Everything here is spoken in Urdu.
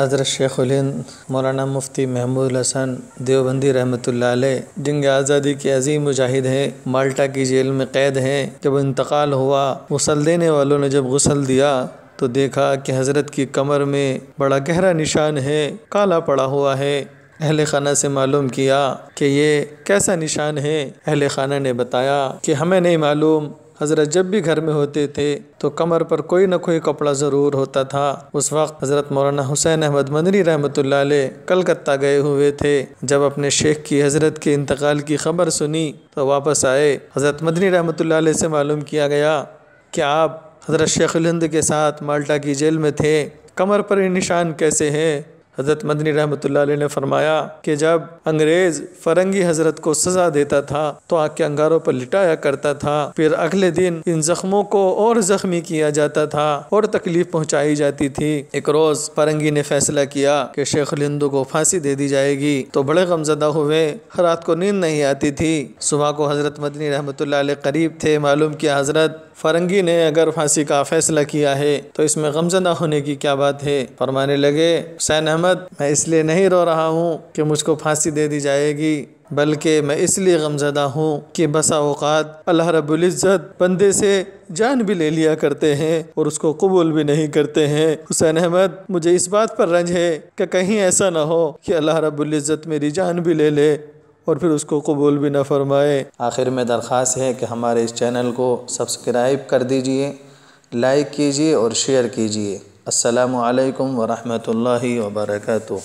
حضرت شیخ علین مولانا مفتی محمود الحسن دیوبندی رحمۃ اللہ علیہ جنگ آزادی کے عظیم مجاہد ہیں مالٹا کی جیل میں قید ہیں جب انتقال ہوا غسل دینے والوں نے جب غسل دیا تو دیکھا کہ حضرت کی کمر میں بڑا گہرا نشان ہے کالا پڑا ہوا ہے اہل خانہ سے معلوم کیا کہ یہ کیسا نشان ہے اہل خانہ نے بتایا کہ ہمیں نہیں معلوم حضرت جب بھی گھر میں ہوتے تھے تو کمر پر کوئی نہ کوئی کپڑا ضرور ہوتا تھا اس وقت حضرت مولانا حسین احمد مدنی رحمۃ اللہ علیہ کلکتہ گئے ہوئے تھے جب اپنے شیخ کی حضرت کے انتقال کی خبر سنی تو واپس آئے حضرت مدنی رحمۃ اللہ علیہ سے معلوم کیا گیا کہ آپ حضرت شیخ الہند کے ساتھ مالٹا کی جیل میں تھے کمر پر یہ نشان کیسے ہیں حضرت مدنی رحمۃ اللہ علیہ نے فرمایا کہ جب انگریز فرنگی حضرت کو سزا دیتا تھا تو آگ کے انگاروں پر لٹایا کرتا تھا پھر اگلے دن ان زخموں کو اور زخمی کیا جاتا تھا اور تکلیف پہنچائی جاتی تھی ایک روز فرنگی نے فیصلہ کیا کہ شیخ الہندو کو پھانسی دے دی جائے گی تو بڑے غمزدہ ہوئے رات کو نیند نہیں آتی تھی صبح کو حضرت مدنی رحمۃ اللہ علیہ قریب تھے معلوم کیا حضرت فرنگی نے اگر پھانسی کا فیصلہ کیا ہے تو اس میں غمزدہ ہونے کی کیا بات ہے فرمانے لگے حسین احمد میں اس لیے نہیں رو رہا ہوں کہ مجھ کو پھانسی دے دی جائے گی بلکہ میں اس لیے غمزدہ ہوں کہ بسا اوقات اللہ رب العزت بندے سے جان بھی لے لیا کرتے ہیں اور اس کو قبول بھی نہیں کرتے ہیں حسین احمد مجھے اس بات پر رنج ہے کہ کہیں ایسا نہ ہو کہ اللہ رب العزت میری جان بھی لے لے اور پھر اس کو قبول بھی نہ فرمائے آخر میں درخواست ہے کہ ہمارے اس چینل کو سبسکرائب کر دیجئے لائک کیجئے اور شیئر کیجئے السلام علیکم ورحمۃ اللہ وبرکاتہ